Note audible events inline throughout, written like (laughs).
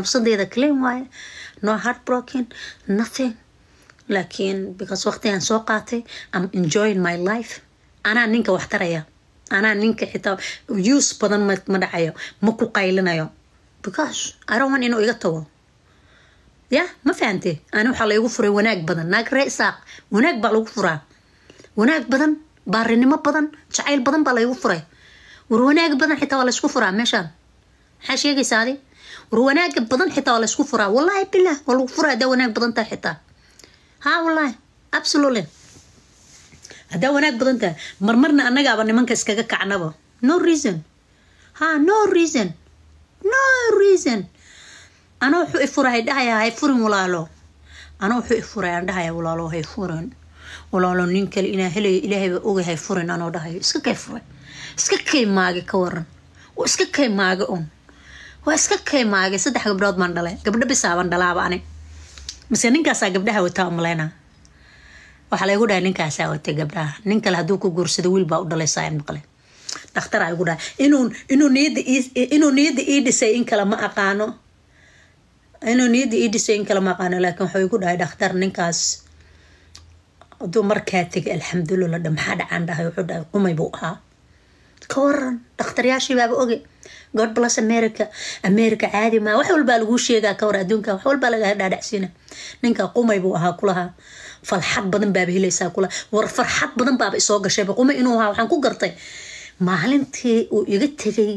nabsadeeda clean waaye no heartbroken nothing laakiin because waqtigaan soo qaatay am enjoying my life anaa ninka wax taraya anaa ninka xitaa use badan ma dhacayo ma ku qaylinayo because arawan inuu iga tago ya ma fahante ani waxaa laygu furay wanaag badan naagre isaaq wanaag baa lagu furaa wanaag badan baarinimo badan jacayl badan baa laygu furay war wanaag badan xitaa waa laysku furaa meeshaan maxaa sheegaysaa war wanaaga badan xitaa waa laysku furaa wallaahi bilah waa lagu furaa hadaa wanaag badantaha xitaa ha wallaahi absolutely haddaa wanaag badantaha marmarna annagaaba nimanka iskaga kacnaba no reason ha no reason no reason ana wuxuu ifura dhahaya hay furin walaalo ana wuxuu ifuray aan dhahaya walaalo hay furin walaalo nin kale inaa helaya ilaahayba ogay hay furin anoo dhahayo iska kay furay iska kay maage ka waran iska kay maage un waa iska kaymaagay saddex gabdhood baan dhalay gabdho bisaaban dhalaaba ani mise ninkaasaa gabdhaha wataa umaleyna waxaa laygu dhahay ninkaasaa watay gabdhaha nin kale hadduu ku guursado wiilbaa u dhalaysaa in maqle dhakhtaraa igu dhahay inuu inuu niyadda inuu niyadda ii dhisay in kale ma aqaano inuu niyadda ii dhisay in kale ma aqaano laakiin wuxuu igu dhahay dhakhtar ninkaas hadduu markaa tegay alxamdulillah maxaa dhacaan dhahay wuxuu dhahay qumay buu ahaa ka waran baaba oge god blas america america caadi maa wax walbaa laguu sheegaa ka hor adduunka wax walbaa lagaa dhaadhacsiina ninka qumay buu ahaa kulahaa falxad badan baaba helaysaa kula war farxad badan baaba isoo gashayba qumay inuu ahaa waxaan ku gartay maalintii uu iga tegay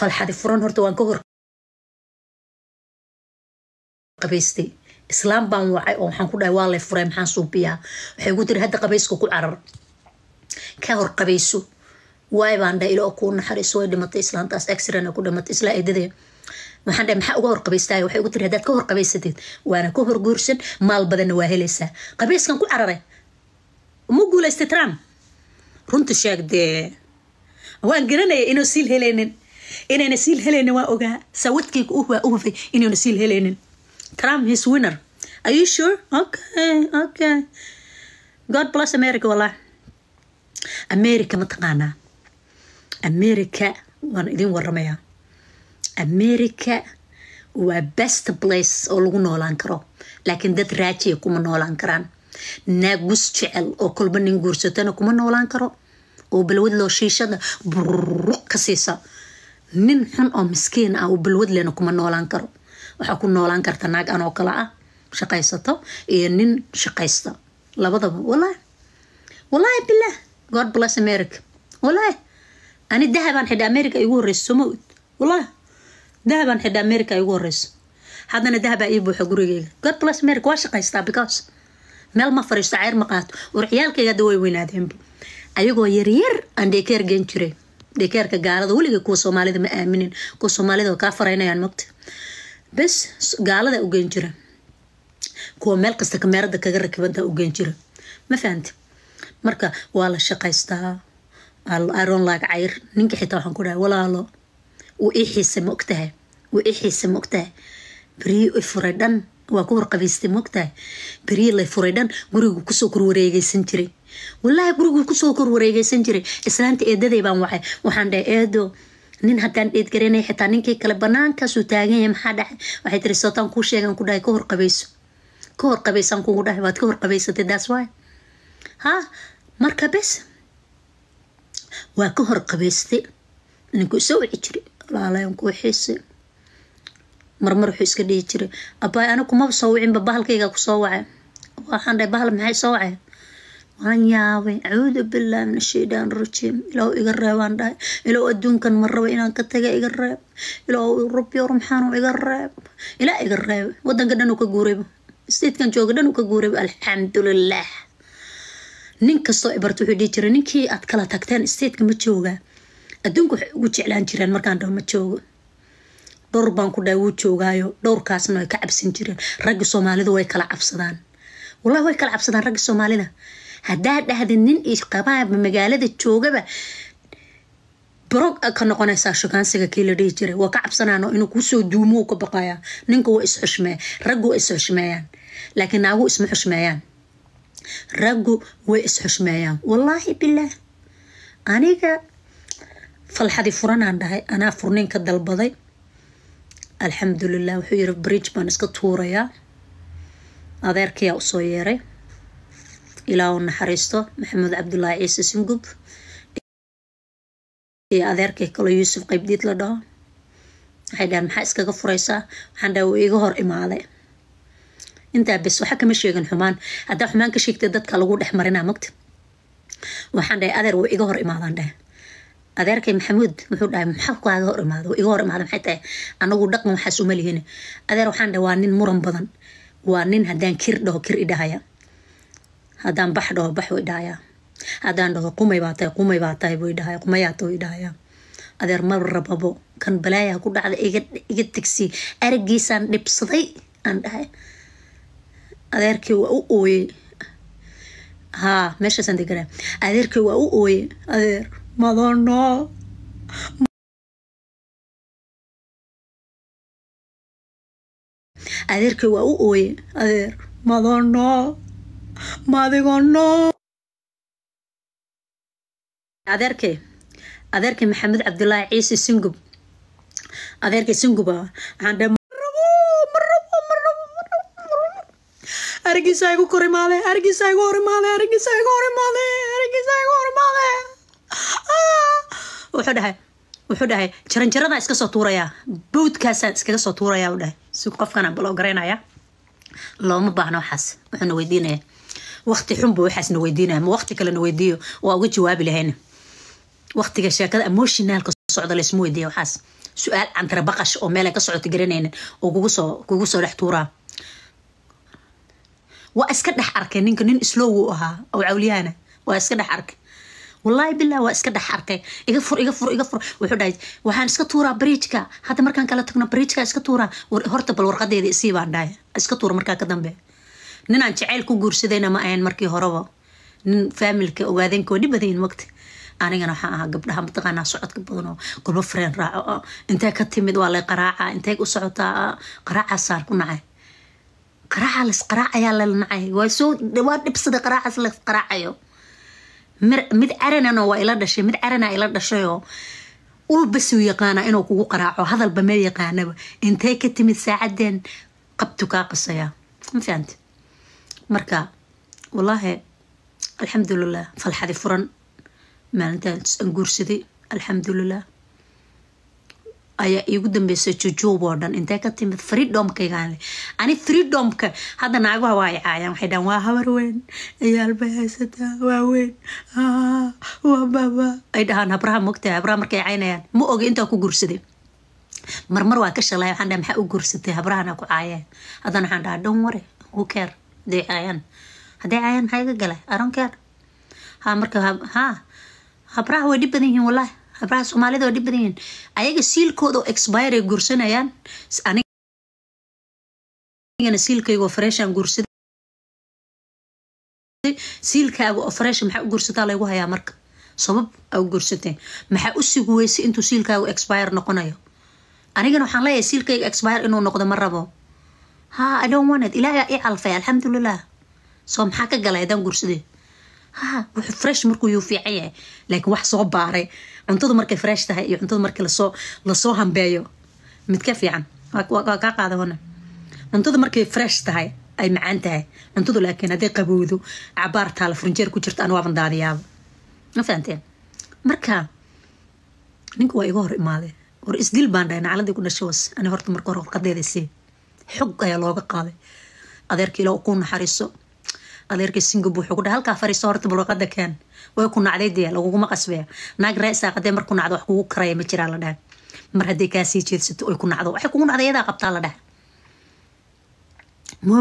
falxadi furan horta waan ka hor qabaystay islaam baan wacay oo waxaan ku dhahay waa lay furay maxaan suubiyaa waxay ugu tiri hadda qabayska ku carar ka hor qabayso waay baan dha ilo kuu naxariiso way dhimatay islaantaas axrana ku dhimatay islaa eedadee waxaan dhahay maxaa uga horqabaystaa waxay ugu tiri haddaad ka horqabaysateed waana ka horguursan maal badanna waa helaysaa qabayskan ku cararay ma guulaystay trump runta sheeg dee waan garanaya inuu siil helaynin inayna siil helaynin waa ogaa sawadkayga uh waa u siil helaynin trump his winner are you sure okay okay god bless america wallah america mataqaanaa america waan idin waramaya america waa best place oo lagu noolaan karo laakiin dad raajiya kuma noolaan karaan naagus jecel oo kolba nin guursatana kuma noolaan karo oo balwadloo shiishada buruq ka siisa nin xun oo miskiin ah oo balwadlena kuma noolaan karo waxaa ku noolaan karta naag anoo kale ah shaqaysato iyo nin shaqaysta labadaba walaahi walaahi bilah god bless america walaahi ani dahabaan xidha america igu horeyso soomawd walahi dahabaan xidha america igu horeyso haddana dahabaa ii buuxa gurigeyga god plus america waa shaqaystaa because meel ma fariisto ceyr ma qaato war ciyaalkayga hadda way weynaadeenba ayagoo yaryar aan dheekeer geen jiray dheekeerka gaalada weliga kuwa soomaalida ma aaminin kuwa soomaalida kaa faraynayaan mogta bes gaalada ugeen jira kuwa meel kasta kameerada kaga rakibadaa ugeen jira ma fahamti marka waa la shaqaystaa aron laag cayr ninka xitaa waxaan ku dhahay walaalo uu ii xiise ma ogtahay uu ii xiise ma ogtahay beriyi i furay dhan waa ku warqabaystay ma ogtahay beriyi lay furay dhan gurigu kusoo korwareegeysan jiray walaahi gurigu kusoo korwareegeysan jiray islaanta eedaday baan waxay waxaan dhahay eedo nin haddaan dheedgaranay xitaa ninkii kale banaankaasuu taaganyah maxaa dhacay waxay tiri sootaan kuu sheegaan ku dhahay ka horqabayso ka horqabaysaan kugu dhahay waad ka horqabaysatay daas ha marka bes waa ka hor qabayste ninkuu soo wici jiray alaalayan kuu xiise marmar wuxuu iska dhihi jiray abaay anigu kumaba soo wicinba bahalkayga kusoo wacay waxaan dhahay bahal maxay soo wacay waan yaabay acuudu billahi min ashaydaan rajiim ilaw iga reebaan dhahay ilaw adduunkan ma raba inaan ka taga iga reeb ilaw rabbi or maxaanu iga reeb ilaa iga reeb wadanka dhan uu ka guurayba statekan jooga dhan u ka guurayba alxamdulilah nin kastoo ibart wuxuu dhihi jiray ninkii aad kala tagteen statka ma jooga adduunka waxay ugu jeclaan jireen markaan dhaho ma joogo dhowr baan ku dhaha wuu joogaayo dhowrkaasna way ka cabsan jireen ragga soomaalidu way kala cabsadaan wallahi way kala cabsadaan ragga soomaalida haddaa dhahda nin isqabaaba magaalada joogaba barog ka noqonaysaa shukaansiga kii la dhihi jiray waa ka cabsanaano inuu kuusoo duumo ka baqayaa ninka waa is xushmeeya raggu waa is xushmeeyaan laakiin naagu isma xushmeeyaan raggu way isxushmeeyaan wallaahi bilaah aniga falxadi furanaan dhahay anaa furniin ka dalbaday alxamdulilah wuxuu yiri bridge baan iska tuurayaa adeerkayaa usoo yeeray ilaa uu naxariisto maxamuud cabdullaahi ciise singub iyo adeerkii kaloo yuusuf qaybdiid la dhaho waxay dhahaan maxaa iskaga furaysaa waxaan dhahay wuu iga hor imaaday intaa bes waxa kama sheegan xumaan hadaa xumaan ka sheegta dadka lagu dhex marina magta waxaan dhahay adeer wuu iga hor imaadaan dhahay adeerkay maxamuud wuxuu dhahay maxaa kaaga hor imaada iga hor imaada maxay tahay anagu dhaqan waxaas uma adeer waxaan dhahay waa nin muran badan waa nin haddaan kir dhaho kir idhahaya haddaan bax dhaho bax u idhahaya haddaan dhaho qumay baa tahay qumay baa tahay buu idhahaya qumayaata u idhahaya adeer mar rababo kan balaayaha ku dhacda iga tegsi aragiisaan dhibsaday aan dhahay adeerkii waa u ooyey haa meeshaasaan deganaa adeerkii waa u ooyey adeer madono adeerkii waa u ooyey adeer madono madigono adeerkii adeerkii maxamed cabdilaahi ciise singub adeerkii singuba waxaan argiisa igu korimaade argiisa igu horimaade argiisa igu horimaade argiisa igu horimaade wuxuu dhahay wuxuu dhahay jaranjaradaan iska soo tuurayaa bawdkaasaan iskaga soo tuurayaa u dhahay si qofkana baloo garaynaya looma baahna waxaas wuxuuna weydiinaya waqti xunbu waxaasna weydiinaya ma waqti kalena weydiiyo waa uga jawaabi lahayna waqtiga sheekada emotionaalka socda laysma weydiiya waxaas su-aal cantara eh, baqash oo meelan ka socota garanaynin oo kugu soo kugu soo dhex tuuraa waa iska dhex arkay ninka nin slow ahaa aw cawliyaana waa iska dhex arkay wallaahi billah waa iska dhex arkay iga fur iga fur iga fur wuxuu dhahay waxaan iska tuuraa bariijka hadda markaan kala tagno bariijka iska tuuraa horta bal warqadeeda isii baan dhahay iska tuura markaa ka dambe ninaan jacayl ku guursadayna ma ahayn markii horeba nin faamilka ogaadeynkood dhib badayin anigana waxaan ahaa gabdhaha mataqaanaa socodka badanoo golbo fareen raaco intee ka timid waa lay qaraaca intee u socotaa qaraacaasaan ku nacay qaraaca lasqaraac ayaa lala nacay waa soo dhawaa dhibsada qaraacaas lasqaraacayo mid caranano waa ila dhashay mid carana ila dhashayoo ulbasuu yaqaanaa inuu kugu qaraaco hadalba ma yaqaanaba intay ka timid saacaddeen qabtu kaa qasaya ma marka wallaahi alxamdulilah falxadi furan maalintaas aan guursaday alxamdulilah ayaa iigu dambeysa jojoob dhan intee ka timid freedomkaygaanle ani freedomka hadda naagaha waa ay caayaan waxay dhahan waa habar weyn ayaalbay haysataa waaweyn waa baba ay dhahaan habraha mogtahay habraha markay caynayaan ma oga intaa ku guursaday marmar waa ka shalaya waxaan dhaha maxaa u guursatay habrahana ku caayeen haddana waxaan dhahaa dhan ware hukeer hadday caayaan hadday caayaan maxaa iga galay aronkeer ha marka ha habraha way dhib badan yihiin wallaahi abraha soomaalida oo dhib badan yihiin ayaga siilkooda oo expire ay gursanayaan anigana siilkaygo freshan gursaday siilkaaga oo maxaa u gursataa laygu hayaa marka sabab a u gursateen maxaa u sig weysa intuu siilkaagu expire noqonayo anigana waxaan leeyahay siilkayga expire inuu noqdo ma rabo ha i don't want it ilaahaa i calfay alxamdulilah soo maxaa ka galay haddaan gursaday ha (laughs) wuxuu fresh markuu yuu fiican yahay laakiin wax soo baaray cuntadu markay fresh tahay iyo cuntadu markii lasoo lasoo hambeeyo mid ka fiican kaa qaada hona cuntadu markay fresh tahay ay macaan tahay cuntadu laakiin hadday qabowdo cabaar taala furinjeer ku jirta anigu daadiyaaba ma fahanteen marka ninka waa iga hor imaaday hor isdil baan dhahay nacaladii ku dhashay was ani horta marka hore warqadeeda xog ayaa looga qaaday adeerka ilaa ku naxariiso adeerka singabur wuxuu kudhaha halkaa fariiso horta balwaqada keen way ku nacdaydeya laguguma qasbaya naag raasaaqadee mar ku nacdo wax kugu karaya ma jiraa la dhaha mar hadday kaasii jeedsato oy ku nacdo waxay kugu nacday yadaa qabtaa la dhaha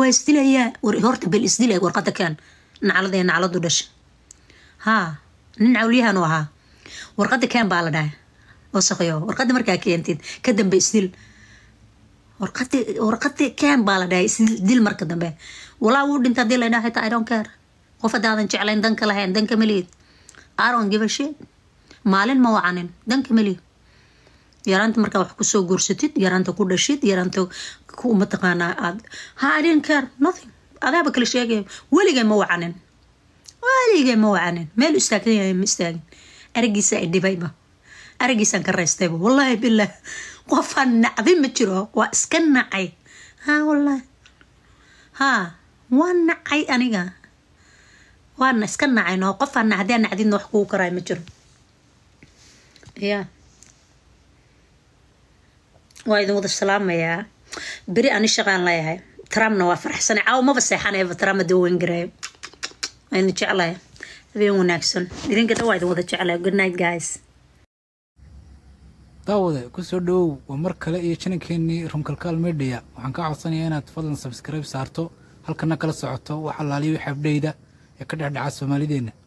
waa isdilayaa horta bel isdila warqada keen naclada nacladu dhasha haa nin cawliyahanu ahaa warqada keen baa la dhaha wasaqyo warqada markaa keentid ka kadamba isdil warqati ken baa la dhahay isdil marka dambe walaa wuu dhinta hadii laydhaa xitaa idon care qof haddaadan jeclayn danka lahayn danka meliid aron gibashe maalin ma wacanin danka meliid yaraanta markaa wax kusoo guursatid yaraanta ku dhashid yaraanta ku aad ha idon care nothing adaaba kala sheegaya weligay ma wacanin weligay ma wacanin meel istaagsan ma istaagin aragiisa dhibay ba aragiisaan ka raystayba wallaahi bilah qofaan nacday ma jiro waa iska nacay haa wallahi haa waa nacay aniga waana iska nacay noo qofaan nacday aan nacdidna wax kugu karaay ma jiro ya waa idin wada salaamayaa beri ani shaqaan leeyahay trumpna waa faraxsanay caawa maba seexanayaba trump adii weyn garaya ayna jeclahay habeen wanaagsan idinka dha waa idin wada jeclahay good night guys daawade kusoo dhowow waa mar kale iyo janankeenii rumkalkaal midhiya waxaan ka codsanayaa inaad fadlan sabskrayb saarto halkana kala socoto wax allaaliya xabdhayda ee ka dhexdhaca soomaalideenna